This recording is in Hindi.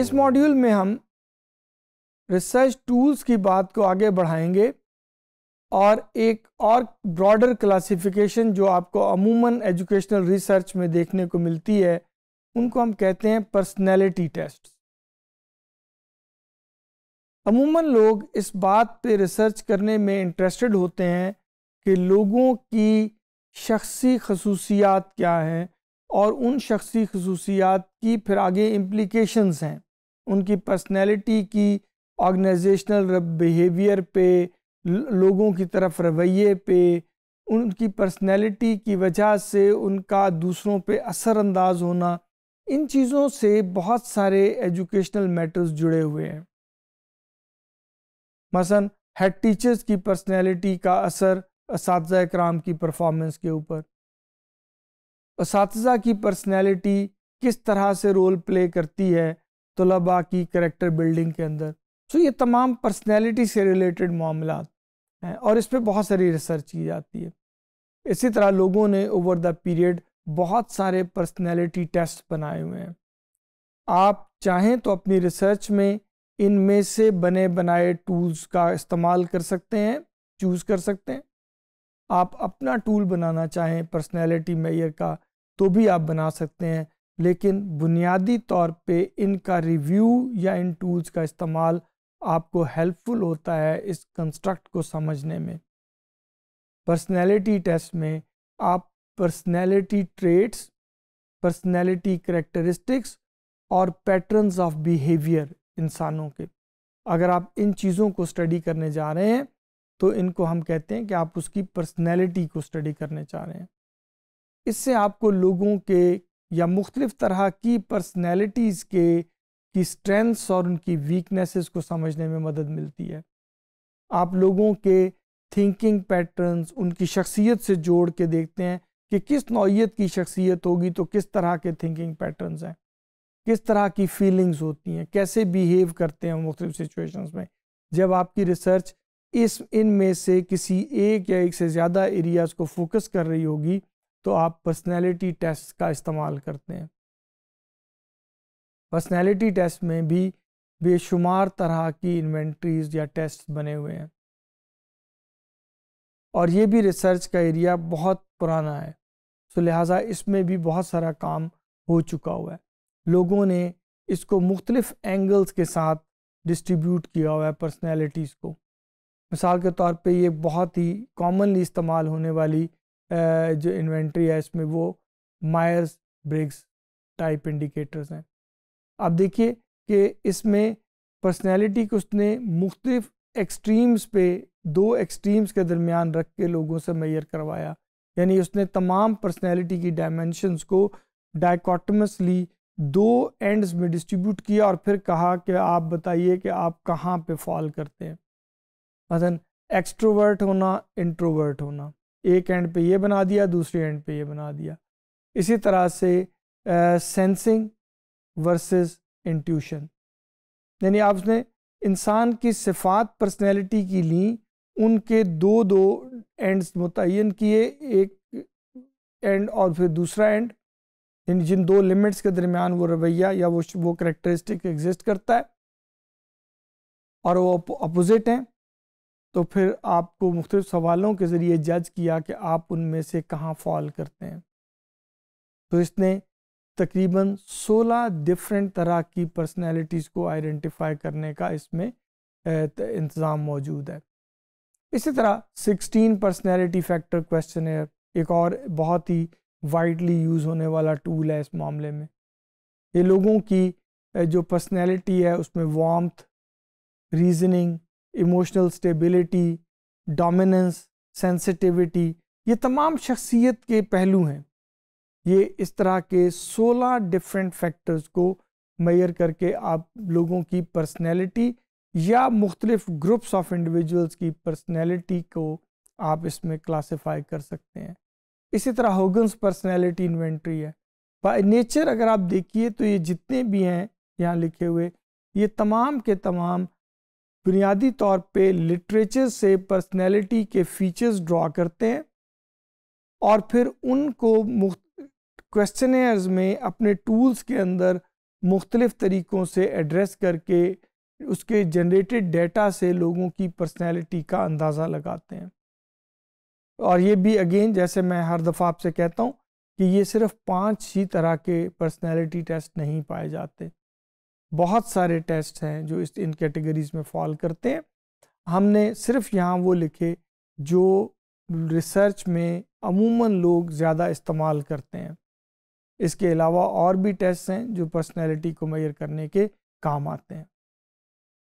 इस मॉड्यूल में हम रिसर्च टूल्स की बात को आगे बढ़ाएंगे और एक और ब्रॉडर क्लासिफिकेशन जो आपको अमूमन एजुकेशनल रिसर्च में देखने को मिलती है उनको हम कहते हैं पर्सनैलिटी टेस्ट अमूमन लोग इस बात पे रिसर्च करने में इंटरेस्टेड होते हैं कि लोगों की शख्सी खसूसियात क्या हैं और उन शख्सी खसूसियात की फिर आगे इम्प्लीकेशनस हैं उनकी पर्सनैलिटी की ऑर्गेनाइजेशनल बिहेवियर पे लोगों की तरफ रवैये पे उनकी पर्सनैलिटी की वजह से उनका दूसरों पे असरअंदाज होना इन चीज़ों से बहुत सारे एजुकेशनल मैटर्स जुड़े हुए हैं मसन हेड टीचर्स की पर्सनैलिटी का असर इस कराम की परफॉर्मेंस के ऊपर इस की पर्सनैलिटी किस तरह से रोल प्ले करती है तलबा की करेक्टर बिल्डिंग के अंदर सो ये तमाम पर्सनैलिटी से रिलेटेड मामला हैं और इस पर बहुत सारी रिसर्च की जाती है इसी तरह लोगों ने ओवर द पीरियड बहुत सारे पर्सनैलिटी टेस्ट बनाए हुए हैं आप चाहें तो अपनी रिसर्च में इनमें से बने बनाए टूल्स का इस्तेमाल कर सकते हैं चूज़ कर सकते हैं आप अपना टूल बनाना चाहें पर्सनैलिटी मेयर का तो भी आप बना सकते हैं लेकिन बुनियादी तौर पे इनका रिव्यू या इन टूल्स का इस्तेमाल आपको हेल्पफुल होता है इस कंस्ट्रक्ट को समझने में पर्सनैलिटी टेस्ट में आप पर्सनैलिटी ट्रेट्स पर्सनैलिटी करेक्टरिस्टिक्स और पैटर्न्स ऑफ बिहेवियर इंसानों के अगर आप इन चीज़ों को स्टडी करने जा रहे हैं तो इनको हम कहते हैं कि आप उसकी पर्सनैलिटी को स्टडी करने जा रहे हैं इससे आपको लोगों के या मुख्तलिफ़ तरह की पर्सनैलिटीज़ के की स्ट्रेंथ्स और उनकी वीकनेसेस को समझने में मदद मिलती है आप लोगों के थिंकिंग पैटर्न्स उनकी शख्सियत से जोड़ के देखते हैं कि किस नौीयत की शख्सियत होगी तो किस तरह के थिंकिंग पैटर्न्स हैं किस तरह की फीलिंग्स होती हैं कैसे बिहेव करते हैं मुख्तु सिचुएशंस में जब आपकी रिसर्च इस इन में से किसी एक या एक से ज़्यादा एरियाज़ को फोकस कर रही होगी तो आप पर्सनैलिटी टेस्ट का इस्तेमाल करते हैं पर्सनैलिटी टेस्ट में भी बेशुमार तरह की इन्वेंट्रीज या टेस्ट बने हुए हैं और ये भी रिसर्च का एरिया बहुत पुराना है तो लिहाजा इसमें भी बहुत सारा काम हो चुका हुआ है लोगों ने इसको मुख्तलिफ एंगल्स के साथ डिस्ट्रीब्यूट किया हुआ है पर्सनैलिटीज़ को मिसाल के तौर पे ये बहुत ही कॉमनली इस्तेमाल होने वाली जो इन्वेंट्री है इसमें वो मायर्स ब्रिग्स टाइप इंडिकेटर्स हैं आप देखिए कि इसमें पर्सनैलिटी को उसने मुख्तफ एक्सट्रीम्स पे दो एक्सट्रीम्स के दरमियान रख के लोगों से मैयर करवाया यानी उसने तमाम पर्सनैलिटी की डायमेंशनस को डाइकोटमसली दो एंड्स में डिस्ट्रीब्यूट किया और फिर कहा कि आप बताइए कि आप कहाँ पे फॉल करते हैं मतलब एक्सट्रोवर्ट होना इंट्रोवर्ट होना एक एंड पे ये बना दिया दूसरे एंड पे ये बना दिया इसी तरह से सेंसिंग वर्सेस इंट्यूशन यानी आपने इंसान की सिफात पर्सनैलिटी की ली उनके दो दो एंड्स मुतन किए एक एंड और फिर दूसरा एंड यानी जिन दो लिमिट्स के दरमियान वो रवैया या वो वो करेक्टरिस्टिक एग्जिस्ट करता है और वो अपोजिट हैं तो फिर आपको मुख्तु सवालों के ज़रिए जज किया कि आप उनमें से कहाँ फॉल करते हैं तो इसने तकरीबन 16 डिफरेंट तरह की पर्सनैलिटीज़ को आइडेंटिफाई करने का इसमें इंतज़ाम मौजूद है इसी तरह 16 पर्सनैलिटी फैक्टर क्वेश्चन एक और बहुत ही वाइडली यूज़ होने वाला टूल है इस मामले में ये लोगों की जो पर्सनैलिटी है उसमें warmth reasoning emotional stability dominance sensitivity ये तमाम शख्सियत के पहलू हैं ये इस तरह के 16 डिफरेंट फैक्टर्स को मैयर करके आप लोगों की पर्सनैलिटी या मुख्तलिफ ग्रुप्स ऑफ इंडिविजुअल्स की पर्सनैलिटी को आप इसमें क्लासिफाई कर सकते हैं इसी तरह होगन्स पर्सनैलिटी इन्वेंट्री है बाय नेचर अगर आप देखिए तो ये जितने भी हैं यहाँ लिखे हुए ये तमाम के तमाम बुनियादी तौर पे लिटरेचर से पर्सनैलिटी के फीचर्स ड्रा करते हैं और फिर उनको क्वेश्चनर्स में अपने टूल्स के अंदर मुख्तलिफ तरीक़ों से एड्रेस करके उसके जनरेटेड डेटा से लोगों की पर्सनैलिटी का अंदाज़ा लगाते हैं और ये भी अगेन जैसे मैं हर दफ़ा आपसे कहता हूँ कि ये सिर्फ पांच ही तरह के पर्सनैलिटी टेस्ट नहीं पाए जाते बहुत सारे टेस्ट हैं जो इस इन कैटेगरीज में फॉल करते हैं हमने सिर्फ यहाँ वो लिखे जो रिसर्च में अमूमन लोग ज़्यादा इस्तेमाल करते हैं इसके अलावा और भी टेस्ट हैं जो पर्सनैलिटी को मैयर करने के काम आते हैं